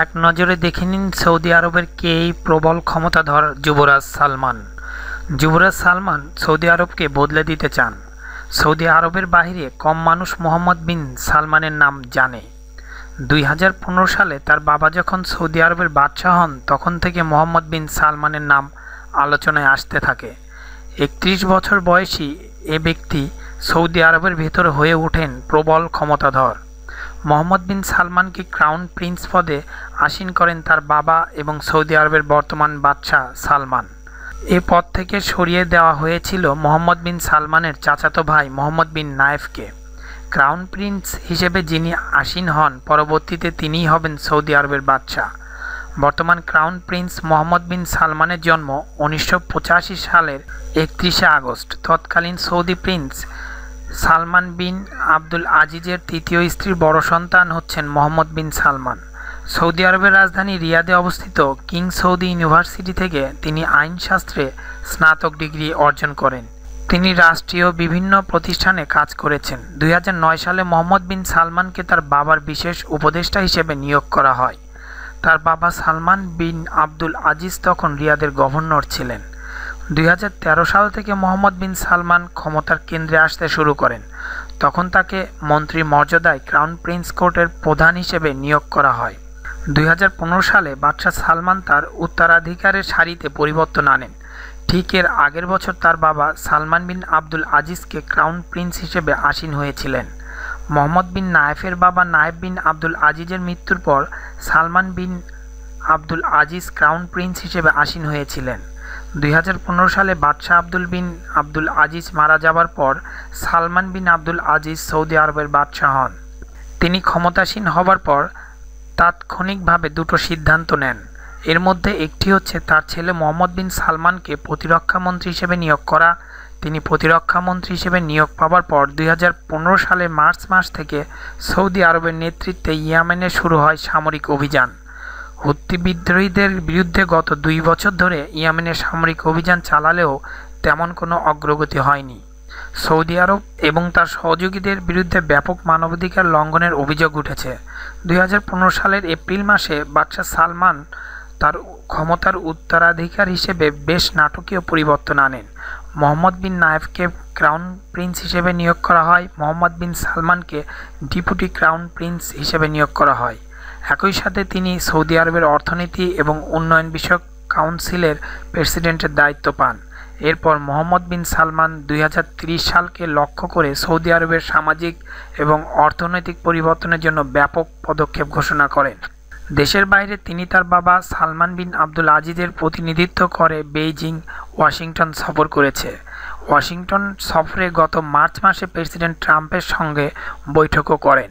এক নজরে দেখে নিন সৌদি আরবের কে প্রবল ক্ষমতাধর যুবরাজ সালমান যুবরাজ সালমান সৌদি আরবকে বদলে দিতে চান সৌদি আরবের বাহিরে কম মানুষ মোহাম্মদ বিন সালমানের নাম জানে দুই সালে তার বাবা যখন সৌদি আরবের বাদশাহ হন তখন থেকে মোহাম্মদ বিন সালমানের নাম আলোচনায় আসতে থাকে একত্রিশ বছর বয়সী এ ব্যক্তি সৌদি আরবের ভেতর হয়ে ওঠেন প্রবল ক্ষমতাধর মোহাম্মদ বিন সালমানকে ক্রাউন প্রিন্স পদে আসীন করেন তার বাবা এবং সৌদি আরবের বর্তমান বাদশাহ সালমান এ পদ থেকে সরিয়ে দেওয়া হয়েছিল মোহাম্মদ বিন সালমানের চাচাতো ভাই মোহাম্মদ বিন নায়েফকে ক্রাউন প্রিন্স হিসেবে যিনি আসীন হন পরবর্তীতে তিনিই হবেন সৌদি আরবের বাদশাহ বর্তমান ক্রাউন প্রিন্স মোহাম্মদ বিন সালমানের জন্ম উনিশশো সালের একত্রিশে আগস্ট তৎকালীন Saudi prince Salman bin Abdul আজিজের তৃতীয় স্ত্রীর বড় সন্তান হচ্ছেন মোহাম্মদ বিন সালমান সৌদি আরবের রাজধানী রিয়াদে অবস্থিত কিং সৌদি ইউনিভার্সিটি থেকে তিনি আইনশাস্ত্রে স্নাতক ডিগ্রি অর্জন করেন তিনি রাষ্ট্রীয় বিভিন্ন প্রতিষ্ঠানে কাজ করেছেন দুই সালে মোহাম্মদ বিন সালমানকে তার বাবার বিশেষ উপদেষ্টা হিসেবে নিয়োগ করা হয় তার বাবা সালমান বিন আব্দুল আজিজ তখন রিয়াদের গভর্নর ছিলেন দুই সাল থেকে মোহাম্মদ বিন সালমান ক্ষমতার কেন্দ্রে আসতে শুরু করেন তখন তাকে মন্ত্রী মর্যাদায় ক্রাউন প্রিন্স কোর্টের প্রধান হিসেবে নিয়োগ করা হয় দুই সালে বাদশাহ সালমান তার উত্তরাধিকারের সারিতে পরিবর্তন আনেন ঠিক এর আগের বছর তার বাবা সালমান বিন আব্দুল আজিজকে ক্রাউন প্রিন্স হিসেবে আসীন হয়েছিলেন মোহাম্মদ বিন নায়েফের বাবা নায়েব বিন আব্দুল আজিজের মৃত্যুর পর Salman bin Abdul Aziz crown prince হিসেবে আসীন হয়েছিলেন দুই সালে বাদশাহ আব্দুল বিন আব্দুল আজিজ মারা যাবার পর Salman bin Abdul Aziz Saudi আরবের বাদশাহ হন তিনি ক্ষমতাসীন হবার পর তাৎক্ষণিকভাবে দুটো সিদ্ধান্ত নেন এর মধ্যে একটি হচ্ছে তার ছেলে মোহাম্মদ বিন সালমানকে প্রতিরক্ষামন্ত্রী হিসেবে নিয়োগ করা তিনি প্রতিরক্ষামন্ত্রী হিসেবে নিয়োগ পাওয়ার পর দুই সালে মার্চ মাস থেকে সৌদি আরবের নেতৃত্বে ইয়ামেনে শুরু হয় সামরিক অভিযান হুত্তি বিদ্রোহীদের বিরুদ্ধে গত দুই বছর ধরে ইয়ামেনে সামরিক অভিযান চালালেও তেমন কোনো অগ্রগতি হয়নি সৌদি আরব এবং তার সহযোগীদের বিরুদ্ধে ব্যাপক মানবাধিকার লঙ্ঘনের অভিযোগ উঠেছে দুই সালের এপ্রিল মাসে বাদশাহ সালমান তার ক্ষমতার উত্তরাধিকার হিসেবে বেশ নাটকীয় পরিবর্তন আনেন মোহাম্মদ বিন নায়েফকে ক্রাউন প্রিন্স হিসেবে নিয়োগ করা হয় মোহাম্মদ বিন সালমানকে ডিপুটি ক্রাউন প্রিন্স হিসেবে নিয়োগ করা হয় একই সাথে তিনি সৌদি আরবের অর্থনীতি এবং উন্নয়ন বিষয়ক কাউন্সিলের প্রেসিডেন্টের দায়িত্ব পান এরপর মোহাম্মদ বিন সালমান দুই সালকে লক্ষ্য করে সৌদি আরবের সামাজিক এবং অর্থনৈতিক পরিবর্তনের জন্য ব্যাপক পদক্ষেপ ঘোষণা করেন দেশের বাইরে তিনি তার বাবা সালমান বিন আব্দুল আজিজের প্রতিনিধিত্ব করে বেইজিং ওয়াশিংটন সফর করেছে ওয়াশিংটন সফরে গত মার্চ মাসে প্রেসিডেন্ট ট্রাম্পের সঙ্গে বৈঠকও করেন